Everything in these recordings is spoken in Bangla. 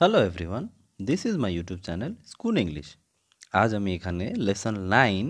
Hello everyone this is my YouTube channel school English আজ আমি এখানে lesson nine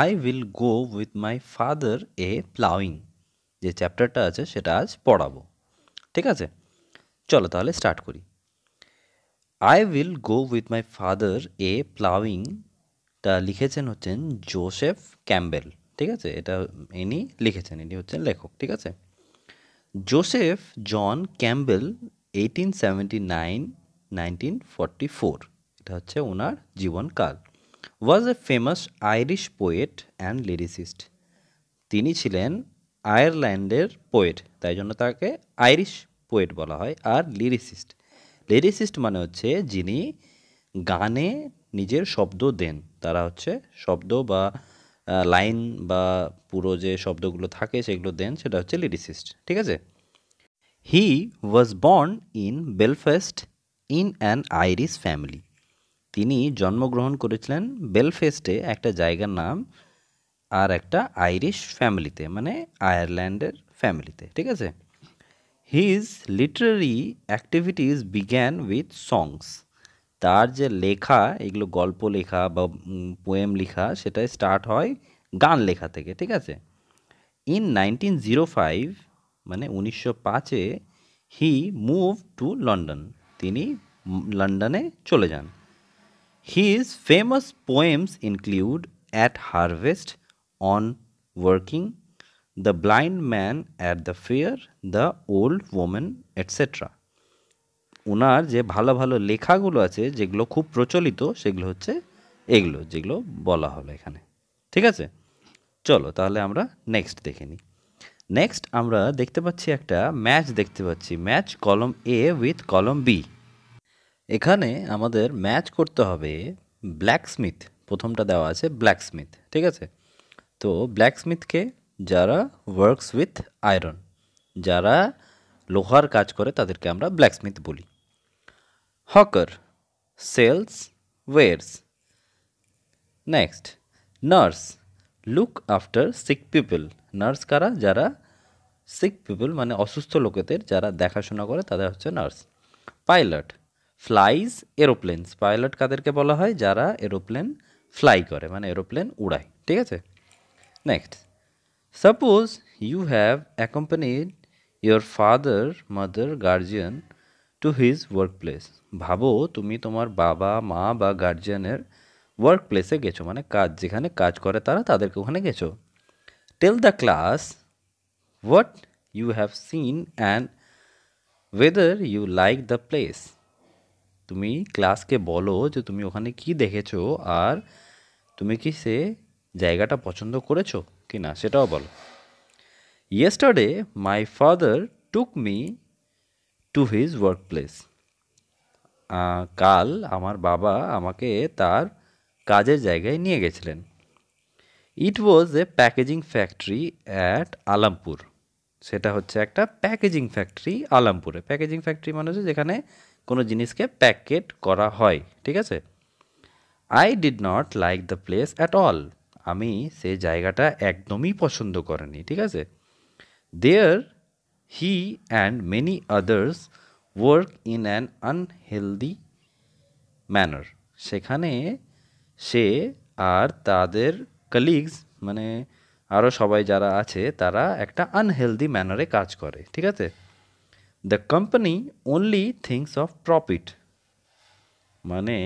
I will go with my father a ploughing যে চ্যাপ্টারটা আছে সেটা আজ পড়াবো ঠিক আছে চলো তাহলে স্টার্ট করি I will go with my father a প্লাউইংটা লিখেছেন হচ্ছেন জোসেফ ক্যাম্বেল ঠিক আছে এটা ইনি লিখেছেন ইনি হচ্ছেন লেখক ঠিক আছে Joseph John Campbell eighteen seventy nine nineteen four এটা হচ্ছে ওনার জীবনকাল was a famous Irish poet and lyricist তিনি ছিলেন আয়ারল্যান্ডের পোয়েট তাই জন্য তাকে আইরিশ পোয়েট বলা হয় আর লিরিসিস্ট লিরিসিস্ট মানে হচ্ছে যিনি গানে নিজের শব্দ দেন তারা হচ্ছে শব্দ বা লাইন বা পুরো যে শব্দগুলো থাকে সেগুলো দেন সেটা হচ্ছে লিরিসিস্ট ঠিক আছে he was born in Belfast in an Irish family তিনি জন্মগ্রহণ করেছিলেন বেলফেস্টে একটা জায়গার নাম আর একটা আইরিশ ফ্যামিলিতে মানে আয়ারল্যান্ডের ফ্যামিলিতে ঠিক আছে his literary activities began with songs তার যে লেখা এগুলো গল্প লেখা বা পোয়েম লেখা সেটা স্টার্ট হয় গান লেখা থেকে ঠিক আছে ইন নাইনটিন জিরো ফাইভ মানে উনিশশো পাঁচে হি মুভ টু লন্ডন তিনি লন্ডনে চলে যান his famous poems include at harvest on working the blind man at the fair the old woman etcetera ওনার যে ভালো ভালো লেখাগুলো আছে যেগুলো খুব প্রচলিত সেগুলো হচ্ছে এগুলো যেগুলো বলা হলো এখানে ঠিক আছে চলো তাহলে আমরা নেক্সট দেখে নিই নেক্সট আমরা দেখতে পাচ্ছি একটা ম্যাচ দেখতে পাচ্ছি ম্যাচ কলম এ উইথ কলম বি এখানে আমাদের ম্যাচ করতে হবে ব্ল্যাকস্মিথ প্রথমটা দেওয়া আছে ব্ল্যাকস্মিথ ঠিক আছে তো ব্ল্যাকস্মিথকে যারা ওয়ার্কস উইথ আয়রন যারা লোহার কাজ করে তাদেরকে আমরা ব্ল্যাকস্মিথ বলি hawker sells wares next nurse look after sick people nurse কারা যারা সিক পিপল মানে অসুস্থ লোকেদের যারা দেখাশোনা করে তাদের হচ্ছে nurse pilot flies aeroplanes pilot কাদেরকে বলা হয় যারা এরোপ্লেন ফ্লাই করে মানে এরোপ্লেন উড়ায় ঠিক আছে next suppose you have accompanied your father mother guardian to his work place ভাবো তুমি তোমার বাবা মা বা গার্জিয়ানের ওয়ার্ক প্লেসে গেছো মানে কাজ যেখানে কাজ করে তারা তাদেরকে ওখানে গেছো tell the class what you have seen and whether you like the place তুমি ক্লাসকে বলো যে তুমি ওখানে কি দেখেছো আর তুমি কি সে জায়গাটা পছন্দ করেছো কি না সেটাও বলো yesterday my father took me to his work place কাল আমার বাবা আমাকে তার কাজের জায়গায় নিয়ে গেছিলেন it was a packaging factory at Alampur সেটা হচ্ছে একটা প্যাকেজিং ফ্যাক্টরি আলামপুরে প্যাকেজিং ফ্যাক্টরি মানে হচ্ছে যেখানে কোনো জিনিসকে প্যাকেট করা হয় ঠিক আছে I did not like the place at all আমি সে জায়গাটা একদমই পছন্দ করেনি ঠিক আছে দেয়ার He and many others work in an unhealthy manner. সেখানে সে আর তাদের কলিগস মানে আরও সবাই যারা আছে তারা একটা আনহেলদি ম্যানারে কাজ করে ঠিক আছে the company only thinks of profit মানে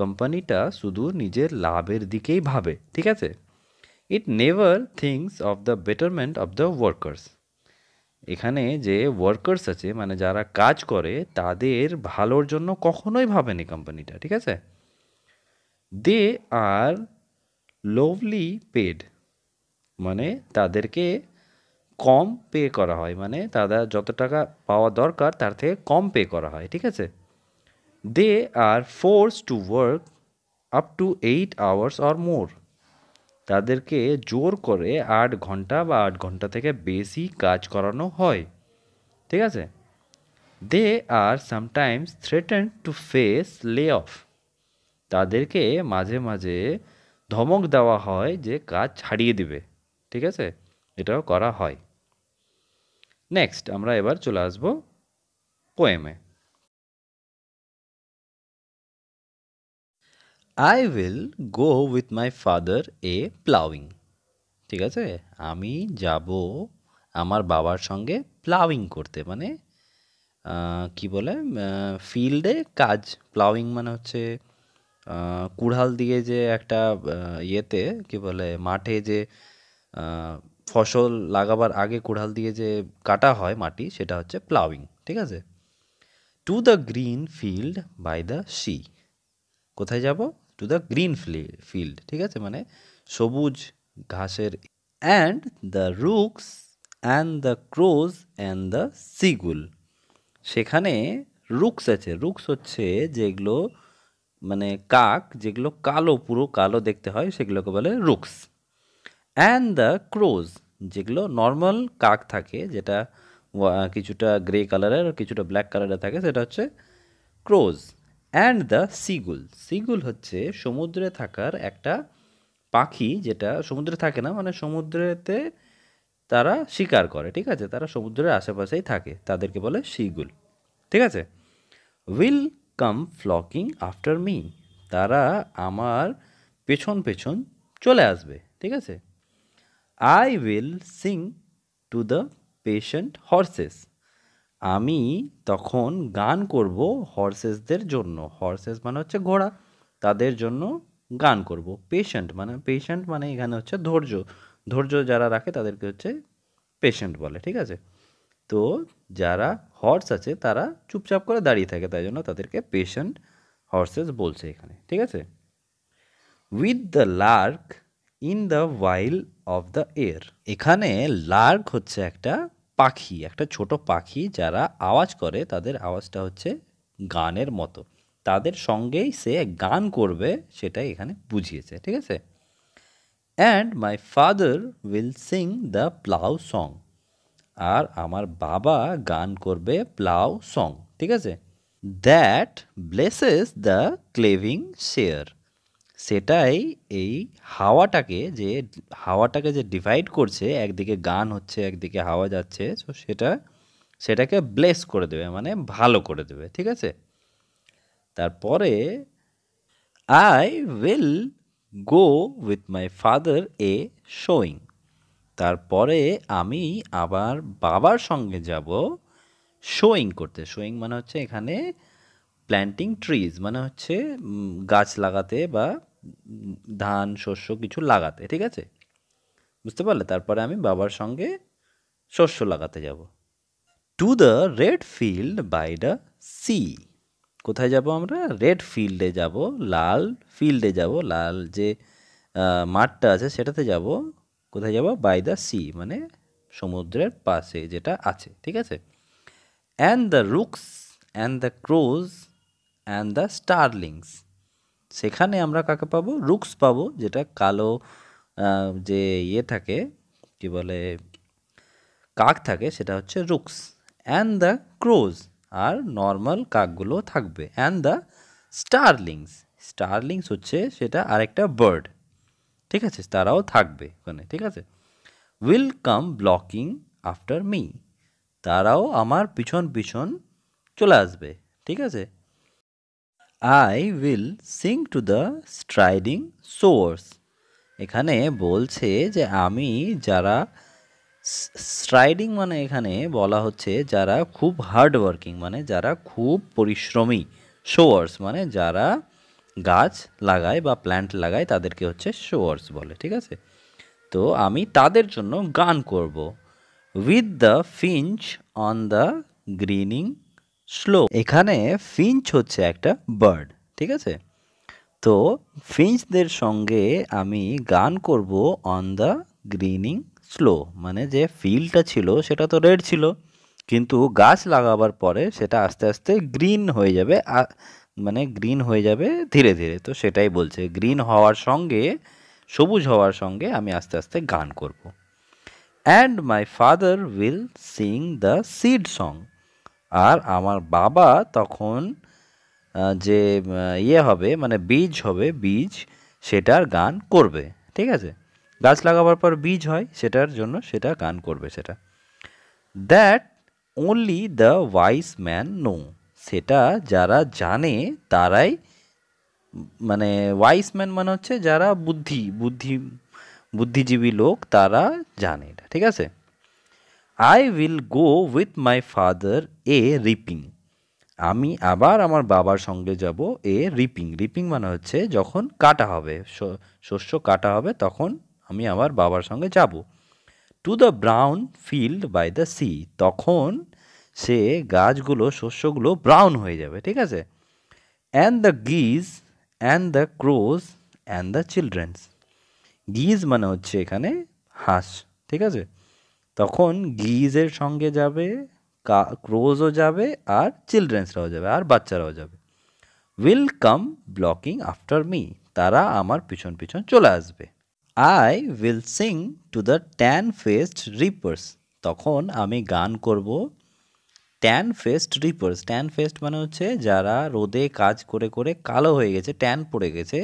কোম্পানিটা শুধু নিজের লাভের দিকেই ভাবে ঠিক আছে it never thinks of the betterment of the workers এখানে যে ওয়ার্কার্স আছে মানে যারা কাজ করে তাদের ভালোর জন্য কখনোই ভাবেনি কোম্পানিটা ঠিক আছে দে আর লোভলি পেড মানে তাদেরকে কম পে করা হয় মানে তারা যত টাকা পাওয়া দরকার তার থেকে কম পে করা হয় ঠিক আছে they are forced to work up to eight hours or more তাদেরকে জোর করে আট ঘন্টা বা আট ঘন্টা থেকে বেশি কাজ করানো হয় ঠিক আছে they are sometimes threaten to face lay off তাদেরকে মাঝে মাঝে ধমক দেওয়া হয় যে কাজ ছাড়িয়ে দিবে ঠিক আছে এটাও করা হয় নেক্সট আমরা এবার চলে আসবো পোয়েমে I will go with my father a ploughing ঠিক আছে আমি যাব আমার বাবার সঙ্গে প্লাউইং করতে মানে কি বলে ফিল্ডে কাজ প্লাউইং মানে হচ্ছে কুড়াল দিয়ে যে একটা ইয়েতে কি বলে মাঠে যে ফসল লাগাবার আগে কুড়াল দিয়ে যে কাটা হয় মাটি সেটা হচ্ছে প্লাউইং ঠিক আছে to the green field by the sea কোথায় যাব টু দ্য গ্রিন ফিল্ড ঠিক আছে মানে সবুজ ঘাসের and the rooks and the crows and the seagull সেখানে রুক্স আছে রুক্স হচ্ছে যেগুলো মানে কাক যেগুলো কালো পুরো কালো দেখতে হয় সেগুলোকে বলে রুক্স অ্যান্ড দ্য ক্রোজ যেগুলো নর্মাল কাক থাকে যেটা কিছুটা গ্রে কালারের কিছুটা ব্ল্যাক কালারের থাকে সেটা হচ্ছে ক্রোজ অ্যান্ড দ্য সিগুল সিগুল হচ্ছে সমুদ্রে থাকার একটা পাখি যেটা সমুদ্রে থাকে না মানে সমুদ্রেতে তারা শিকার করে ঠিক আছে তারা সমুদ্রের আশেপাশেই থাকে তাদেরকে বলে সিগুল ঠিক আছে will come flocking after me তারা আমার পেছন পেছন চলে আসবে ঠিক আছে I will sing to the patient horses আমি তখন গান করব হর্সেসদের জন্য হর্সেস মানে হচ্ছে ঘোড়া তাদের জন্য গান করব পেশেন্ট মানে পেশেন্ট মানে এখানে হচ্ছে ধৈর্য ধৈর্য যারা রাখে তাদেরকে হচ্ছে পেশেন্ট বলে ঠিক আছে তো যারা হর্স আছে তারা চুপচাপ করে দাঁড়িয়ে থাকে তাই জন্য তাদেরকে পেশেন্ট হর্সেস বলছে এখানে ঠিক আছে with the lark in the while of the air এখানে লার্ক হচ্ছে একটা পাখি একটা ছোট পাখি যারা আওয়াজ করে তাদের আওয়াজটা হচ্ছে গানের মতো তাদের সঙ্গেই সে গান করবে সেটাই এখানে বুঝিয়েছে ঠিক আছে and my father will sing the plough song আর আমার বাবা গান করবে প্লাউ সং ঠিক আছে that blesses the cleaving share সেটাই এই হাওয়াটাকে যে হাওয়াটাকে যে ডিভাইড করছে একদিকে গান হচ্ছে একদিকে হাওয়া যাচ্ছে সো সেটা সেটাকে ব্লেস করে দেবে মানে ভালো করে দেবে ঠিক আছে তারপরে I will go with my father a sowing তারপরে আমি আবার বাবার সঙ্গে যাব শোয়িং করতে শোয়িং মানে হচ্ছে এখানে প্ল্যান্টিং ট্রিজ মানে হচ্ছে গাছ লাগাতে বা ধান শস্য কিছু লাগাতে ঠিক আছে বুঝতে পারলে তারপরে আমি বাবার সঙ্গে শস্য লাগাতে যাব to the red field by the sea কোথায় যাব আমরা রেড ফিল্ডে যাব লাল ফিল্ডে যাব লাল যে মাঠটা আছে সেটাতে যাব কোথায় যাব বাই দ্য সি মানে সমুদ্রের পাশে যেটা আছে ঠিক আছে and the rooks and the crows and the starlings সেখানে আমরা কাকে পাবো রুক্স পাবো যেটা কালো যে ইয়ে থাকে কি বলে কাক থাকে সেটা হচ্ছে রুক্স অ্যান্ড দ্য ক্রোজ আর নর্মাল কাকগুলো থাকবে অ্যান্ড দ্য স্টারলিংস স্টারলিংস হচ্ছে সেটা আরেকটা বার্ড ঠিক আছে তারাও থাকবে ওখানে ঠিক আছে will come blocking after me তারাও আমার পিছন পিছন চলে আসবে ঠিক আছে I will sing to the striding sowers এখানে বলছে যে আমি যারা স্ট্রাইডিং মানে এখানে বলা হচ্ছে যারা খুব হার্ডওয়ার্কিং মানে যারা খুব পরিশ্রমী শোয়ার্স মানে যারা গাছ লাগায় বা প্ল্যান্ট লাগায় তাদেরকে হচ্ছে শোয়ার্স বলে ঠিক আছে তো আমি তাদের জন্য গান করব with the finch on the greening sloe এখানে ফিঞ্চ হচ্ছে একটা বার্ড ঠিক আছে তো ফিঞ্চদের সঙ্গে আমি গান করব অন দ্য গ্রিনিং স্লো মানে যে ফিল্ডটা ছিল সেটা তো রেড ছিল কিন্তু গাছ লাগাবার পরে সেটা আস্তে আস্তে গ্রিন হয়ে যাবে মানে গ্রিন হয়ে যাবে ধীরে ধীরে তো সেটাই বলছে গ্রিন হওয়ার সঙ্গে সবুজ হওয়ার সঙ্গে আমি আস্তে আস্তে গান করব and my father will sing the seed song আর আমার বাবা তখন যে ইয়ে হবে মানে বীজ হবে বীজ সেটার গান করবে ঠিক আছে গাছ লাগাবার পর বীজ হয় সেটার জন্য সেটা গান করবে সেটা that only the wise man know সেটা যারা জানে তারাই মানে ওয়াইস ম্যান মানে হচ্ছে যারা বুদ্ধি বুদ্ধি বুদ্ধিজীবী লোক তারা জানে এটা ঠিক আছে I will go with my father a reaping আমি আবার আমার বাবার সঙ্গে যাব এ রিপিং রিপিং মানে হচ্ছে যখন কাটা হবে শস্য কাটা হবে তখন আমি আমার বাবার সঙ্গে যাব to the brown field by the sea তখন সে গাছগুলো শস্যগুলো ব্রাউন হয়ে যাবে ঠিক আছে and the geese and the crows and the children's geese মানে হচ্ছে এখানে হাঁস ঠিক আছে তখন গিজের সঙ্গে যাবে ক্রোজও যাবে আর চিলড্রেন্সরাও যাবে আর বাচ্চারাও যাবে will come blocking after me তারা আমার পিছন পিছন চলে আসবে I will sing to the tan faced reapers তখন আমি গান করব tan faced reapers tan faced মানে হচ্ছে যারা রোদে কাজ করে করে কালো হয়ে গেছে ট্যান পড়ে গেছে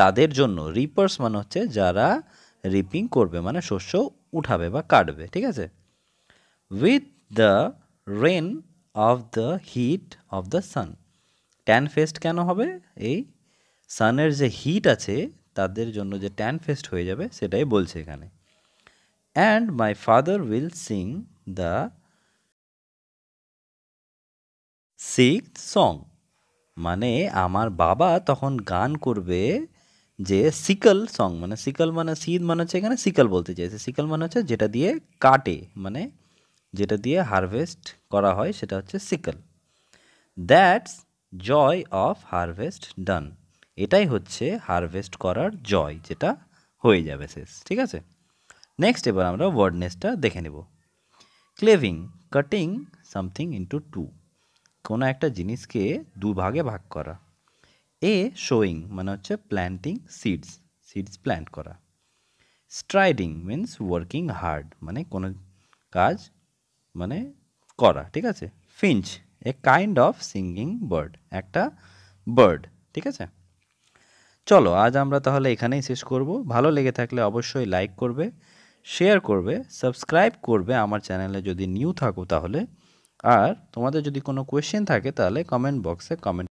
তাদের জন্য রিপার্স মানে হচ্ছে যারা রিপিং করবে মানে শস্য উঠাবে বা কাটবে ঠিক আছে with the rain of the heat of the sun tan faced কেন হবে এই সানের যে হিট আছে তাদের জন্য যে ট্যান ফেস্ট হয়ে যাবে সেটাই বলছে এখানে and my father will sing the sickle song মানে আমার বাবা তখন গান করবে যে সিকল সং মানে সিকল মানে সিদ মানে হচ্ছে এখানে সিকল বলতে চাইছে সিকল মানে হচ্ছে যেটা দিয়ে কাটে মানে যেটা দিয়ে হারভেস্ট করা হয় সেটা হচ্ছে sickle that's joy of harvest done এটাই হচ্ছে হারভেস্ট করার জয় যেটা হয়ে যাবে শেষ ঠিক আছে নেক্সট এবার আমরা ওয়ার্ডনেসটা দেখে নেব cleaving cutting something into two কোনো একটা জিনিসকে দুভাগে ভাগ করা এ শোয়িং মানে হচ্ছে প্ল্যান্টিং সিডস সিডস প্ল্যান্ট করা স্ট্রাইডিং মিন্স ওয়ার্কিং হার্ড মানে কোনো কাজ মানে করা ঠিক আছে finch a kind of singing bird একটা বার্ড ঠিক আছে চলো আজ আমরা তাহলে এখানেই শেষ করব ভালো লেগে থাকলে অবশ্যই লাইক করবে শেয়ার করবে সাবস্ক্রাইব করবে আমার চ্যানেলে যদি নিউ থাকো তাহলে আর তোমাদের যদি কোনো কোয়েশ্চেন থাকে তাহলে কমেন্ট বক্সে কমেন্ট